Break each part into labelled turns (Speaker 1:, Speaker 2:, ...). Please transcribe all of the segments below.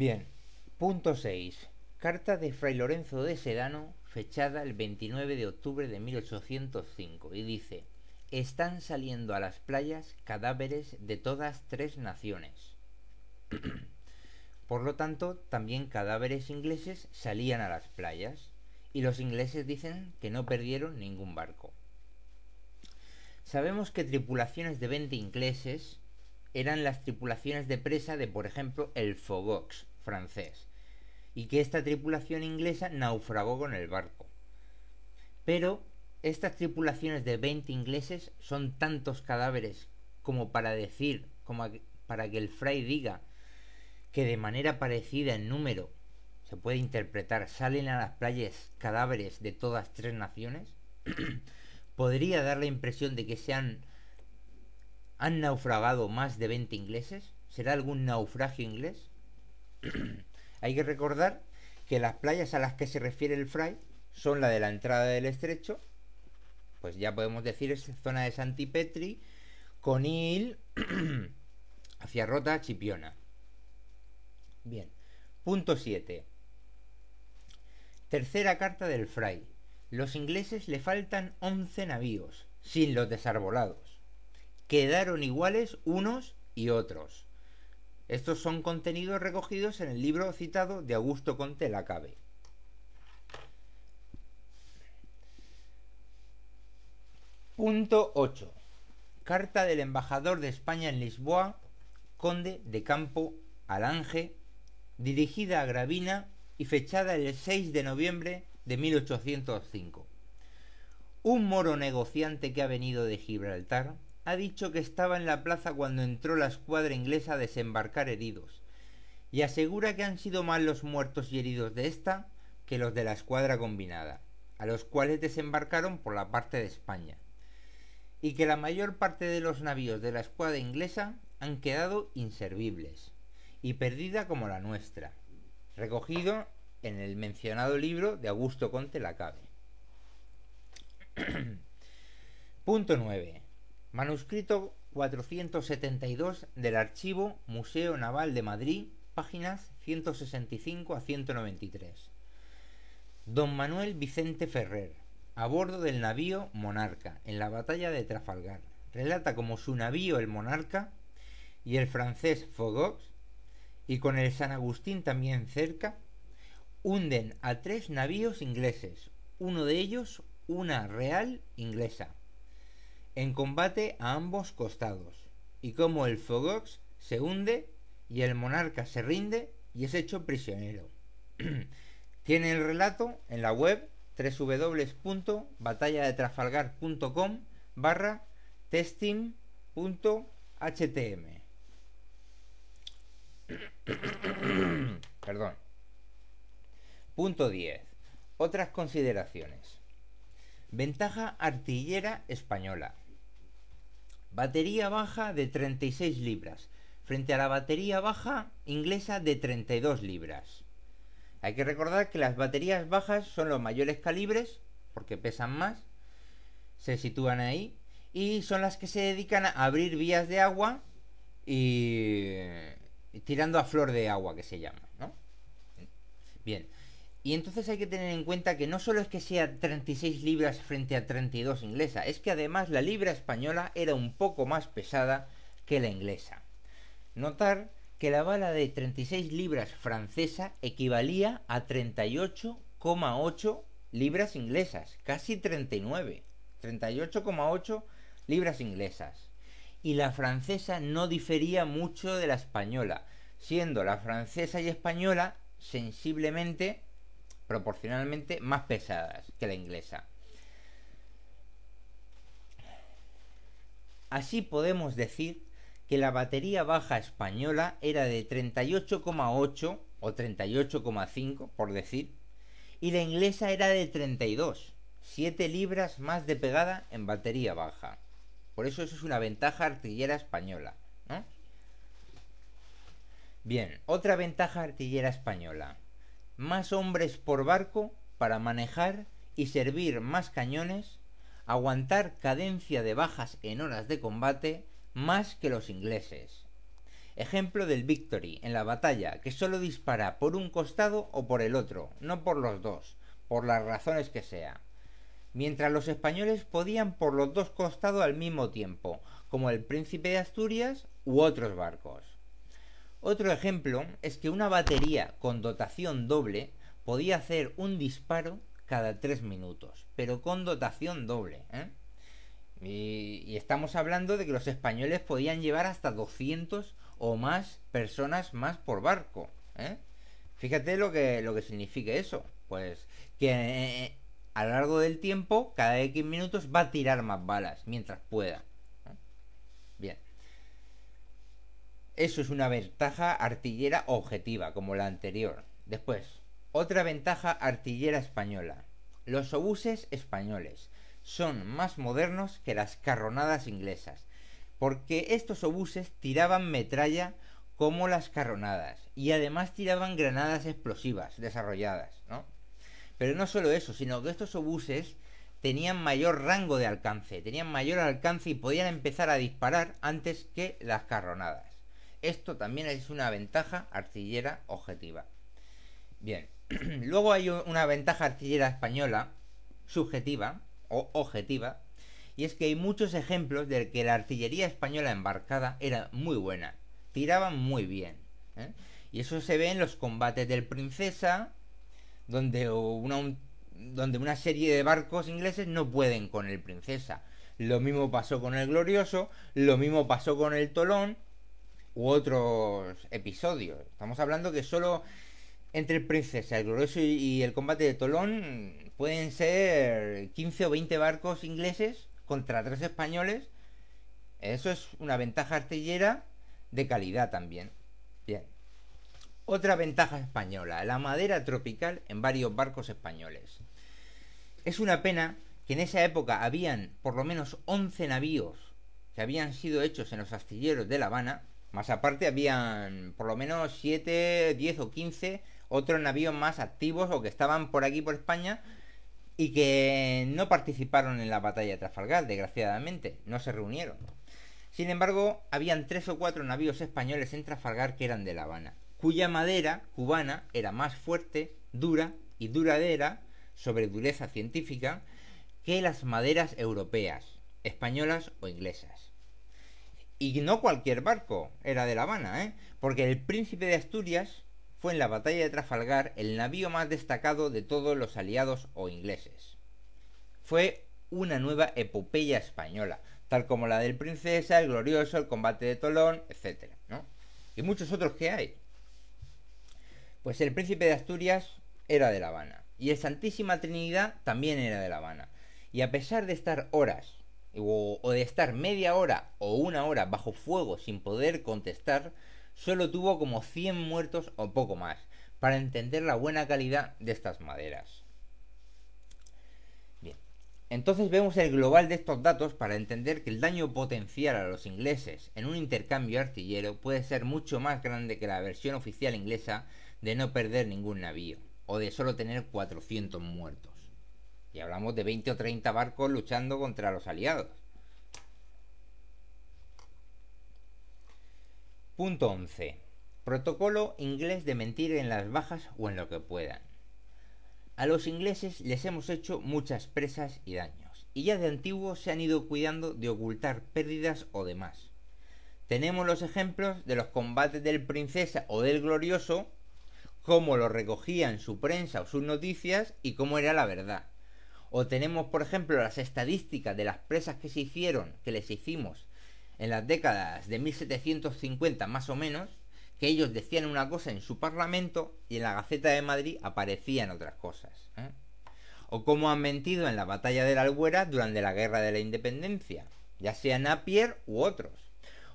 Speaker 1: Bien, punto 6. Carta de Fray Lorenzo de Sedano, fechada el 29 de octubre de 1805, y dice, están saliendo a las playas cadáveres de todas tres naciones. Por lo tanto, también cadáveres ingleses salían a las playas, y los ingleses dicen que no perdieron ningún barco. Sabemos que tripulaciones de 20 ingleses eran las tripulaciones de presa de, por ejemplo, el Fogox francés y que esta tripulación inglesa naufragó con el barco. Pero estas tripulaciones de 20 ingleses son tantos cadáveres como para decir, como para que el fray diga que de manera parecida en número se puede interpretar, salen a las playas cadáveres de todas tres naciones, podría dar la impresión de que se han, han naufragado más de 20 ingleses. ¿Será algún naufragio inglés? Hay que recordar que las playas a las que se refiere el Fray son la de la entrada del estrecho, pues ya podemos decir es zona de Santipetri, il hacia Rota, Chipiona. Bien, punto 7. Tercera carta del Fray. Los ingleses le faltan 11 navíos, sin los desarbolados. Quedaron iguales unos y otros. Estos son contenidos recogidos en el libro citado de Augusto Conte Lacabe. Punto 8. Carta del embajador de España en Lisboa, conde de Campo Alange, dirigida a Gravina y fechada el 6 de noviembre de 1805. Un moro negociante que ha venido de Gibraltar ha dicho que estaba en la plaza cuando entró la escuadra inglesa a desembarcar heridos, y asegura que han sido más los muertos y heridos de esta que los de la escuadra combinada, a los cuales desembarcaron por la parte de España, y que la mayor parte de los navíos de la escuadra inglesa han quedado inservibles y perdida como la nuestra, recogido en el mencionado libro de Augusto Conte Lacabe. Punto 9. Manuscrito 472 del Archivo Museo Naval de Madrid, páginas 165 a 193. Don Manuel Vicente Ferrer, a bordo del navío Monarca, en la batalla de Trafalgar. Relata como su navío el Monarca y el francés Fogox, y con el San Agustín también cerca, hunden a tres navíos ingleses, uno de ellos una real inglesa en combate a ambos costados, y como el Fogox se hunde y el monarca se rinde y es hecho prisionero. Tiene el relato en la web www.batalladetrafalgar.com barra testing.htm. Perdón. Punto 10. Otras consideraciones. Ventaja artillera española. Batería baja de 36 libras frente a la batería baja inglesa de 32 libras. Hay que recordar que las baterías bajas son los mayores calibres, porque pesan más, se sitúan ahí, y son las que se dedican a abrir vías de agua y, tirando a flor de agua, que se llama, ¿no? Bien, y entonces hay que tener en cuenta que no solo es que sea 36 libras frente a 32 inglesas es que además la libra española era un poco más pesada que la inglesa. Notar que la bala de 36 libras francesa equivalía a 38,8 libras inglesas, casi 39, 38,8 libras inglesas. Y la francesa no difería mucho de la española, siendo la francesa y española sensiblemente proporcionalmente más pesadas que la inglesa. Así podemos decir que la batería baja española era de 38,8 o 38,5 por decir, y la inglesa era de 32, 7 libras más de pegada en batería baja. Por eso eso es una ventaja artillera española. ¿no? Bien, otra ventaja artillera española más hombres por barco para manejar y servir más cañones, aguantar cadencia de bajas en horas de combate más que los ingleses. Ejemplo del Victory en la batalla, que solo dispara por un costado o por el otro, no por los dos, por las razones que sea. Mientras los españoles podían por los dos costados al mismo tiempo, como el Príncipe de Asturias u otros barcos. Otro ejemplo es que una batería con dotación doble podía hacer un disparo cada 3 minutos, pero con dotación doble. ¿eh? Y, estamos hablando de que los españoles podían llevar hasta 200 o más personas más por barco. ¿eh? Fíjate lo que, lo que significa eso. Pues que eh, a lo largo del tiempo, cada X minutos va a tirar más balas mientras pueda. Eso es una ventaja artillera objetiva, como la anterior. Después, otra ventaja artillera española. Los obuses españoles son más modernos que las carronadas inglesas, porque estos obuses tiraban metralla como las carronadas y además tiraban granadas explosivas desarrolladas, ¿no? Pero no solo eso, sino que estos obuses tenían mayor rango de alcance, tenían mayor alcance y podían empezar a disparar antes que las carronadas esto también es una ventaja artillera objetiva. Bien, luego hay una ventaja artillera española, subjetiva o objetiva, y es que hay muchos ejemplos de que la artillería española embarcada era muy buena, tiraban muy bien. ¿eh? Y eso se ve en los combates del Princesa, donde donde una serie de barcos ingleses no pueden con el Princesa. Lo mismo pasó con el Glorioso, lo mismo pasó con el Tolón, otros episodios. Estamos hablando que solo entre Princesa, el Glorioso y el combate de Tolón pueden ser 15 o 20 barcos ingleses contra tres españoles. Eso es una ventaja artillera de calidad también. Bien. Otra ventaja española, la madera tropical en varios barcos españoles. Es una pena que en esa época habían por lo menos 11 navíos que habían sido hechos en los astilleros de La Habana más aparte habían por lo menos 7, 10 o 15 otros navíos más activos o que estaban por aquí por España y que no participaron en la batalla de Trafalgar, desgraciadamente, no se reunieron. Sin embargo, habían 3 o 4 navíos españoles en Trafalgar que eran de La Habana, cuya madera cubana era más fuerte, dura y duradera, sobre dureza científica, que las maderas europeas, españolas o inglesas. Y no cualquier barco era de La Habana, ¿eh? porque el príncipe de Asturias fue en la batalla de Trafalgar el navío más destacado de todos los aliados o ingleses. Fue una nueva epopeya española, tal como la del Princesa, el Glorioso, el combate de Tolón, etc. ¿no? Y muchos otros que hay. Pues el príncipe de Asturias era de La Habana, y el Santísima Trinidad también era de La Habana. Y a pesar de estar horas o, de estar media hora o una hora bajo fuego sin poder contestar, solo tuvo como 100 muertos o poco más, para entender la buena calidad de estas maderas. Bien, entonces vemos el global de estos datos para entender que el daño potencial a los ingleses en un intercambio artillero puede ser mucho más grande que la versión oficial inglesa de no perder ningún navío, o de solo tener 400 muertos. Y hablamos de 20 o 30 barcos luchando contra los aliados. Punto 11. Protocolo inglés de mentir en las bajas o en lo que puedan. A los ingleses les hemos hecho muchas presas y daños, y ya de antiguo se han ido cuidando de ocultar pérdidas o demás. Tenemos los ejemplos de los combates del Princesa o del Glorioso, cómo lo recogían su prensa o sus noticias y cómo era la verdad. O tenemos, por ejemplo, las estadísticas de las presas que se hicieron, que les hicimos en las décadas de 1750 más o menos, que ellos decían una cosa en su parlamento y en la Gaceta de Madrid aparecían otras cosas. ¿eh? O cómo han mentido en la batalla de la Albuera durante la Guerra de la Independencia, ya sea Napier u otros.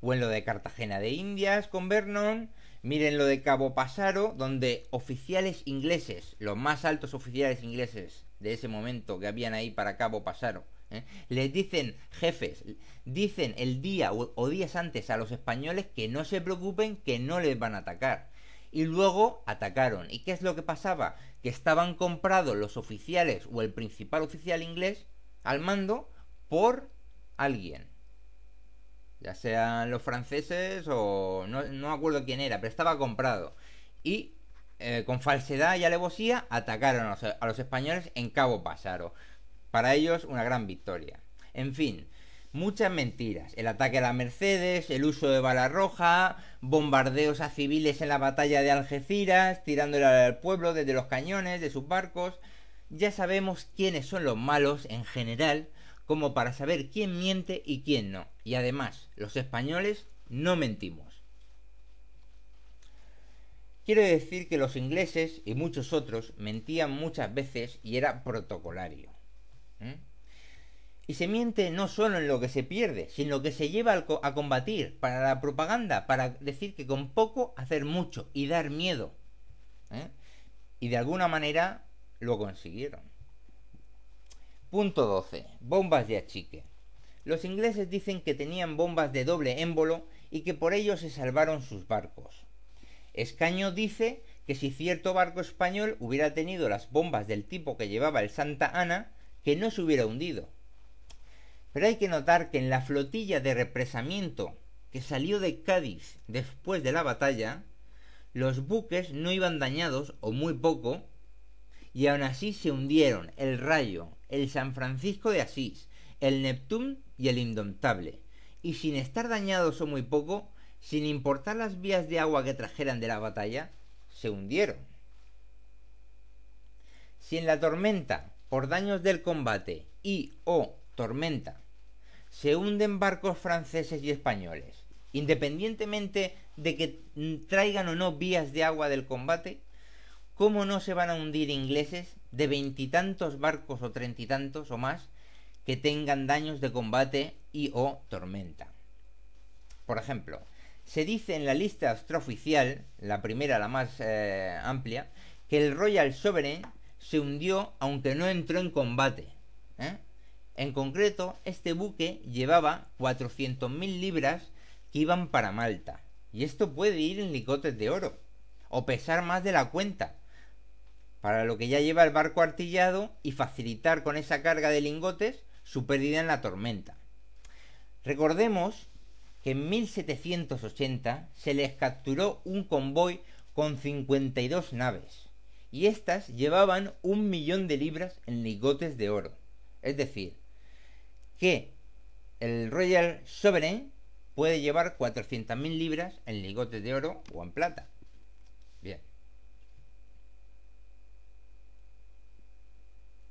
Speaker 1: O en lo de Cartagena de Indias con Vernon, miren lo de Cabo Pasaro, donde oficiales ingleses, los más altos oficiales ingleses de ese momento que habían ahí para Cabo pasaron. ¿eh? Les dicen jefes, dicen el día o, días antes a los españoles que no se preocupen, que no les van a atacar y luego atacaron. ¿Y qué es lo que pasaba? Que estaban comprados los oficiales o el principal oficial inglés al mando por alguien. Ya sean los franceses o no, no acuerdo quién era, pero estaba comprado. Y eh, con falsedad y alevosía atacaron a los, a los españoles en Cabo Pasaro. Para ellos una gran victoria. En fin, muchas mentiras. El ataque a la Mercedes, el uso de bala roja, bombardeos a civiles en la batalla de Algeciras, tirándole al pueblo desde los cañones de sus barcos. Ya sabemos quiénes son los malos en general, como para saber quién miente y quién no. Y además, los españoles no mentimos. Quiero decir que los ingleses y muchos otros mentían muchas veces y era protocolario. Y se miente no solo en lo que se pierde, sino que se lleva a combatir, para la propaganda, para decir que con poco hacer mucho y dar miedo. ¿eh? Y de alguna manera lo consiguieron. Punto 12. Bombas de achique. Los ingleses dicen que tenían bombas de doble émbolo y que por ello se salvaron sus barcos. Escaño dice que si cierto barco español hubiera tenido las bombas del tipo que llevaba el Santa Ana, que no se hubiera hundido. Pero hay que notar que en la flotilla de represamiento que salió de Cádiz después de la batalla, los buques no iban dañados o muy poco, y aún así se hundieron el Rayo, el San Francisco de Asís, el Neptún y el Indomtable. Y sin estar dañados o muy poco, sin importar las vías de agua que trajeran de la batalla, se hundieron. Si en la tormenta, por daños del combate y o tormenta, se hunden barcos franceses y españoles, independientemente de que traigan o no vías de agua del combate, ¿cómo no se van a hundir ingleses de veintitantos barcos o treinta tantos o más que tengan daños de combate y o tormenta? Por ejemplo, se dice en la lista extraoficial, la primera, la más eh, amplia, que el Royal Sovereign se hundió aunque no entró en combate. ¿eh? En concreto, este buque llevaba 400.000 libras que iban para Malta. Y esto puede ir en licotes de oro, o pesar más de la cuenta, para lo que ya lleva el barco artillado y facilitar con esa carga de lingotes su pérdida en la tormenta. Recordemos que en 1780 se les capturó un convoy con 52 naves, y estas llevaban un millón de libras en ligotes de oro. Es decir, que el Royal Sovereign puede llevar 400.000 libras en ligotes de oro o en plata.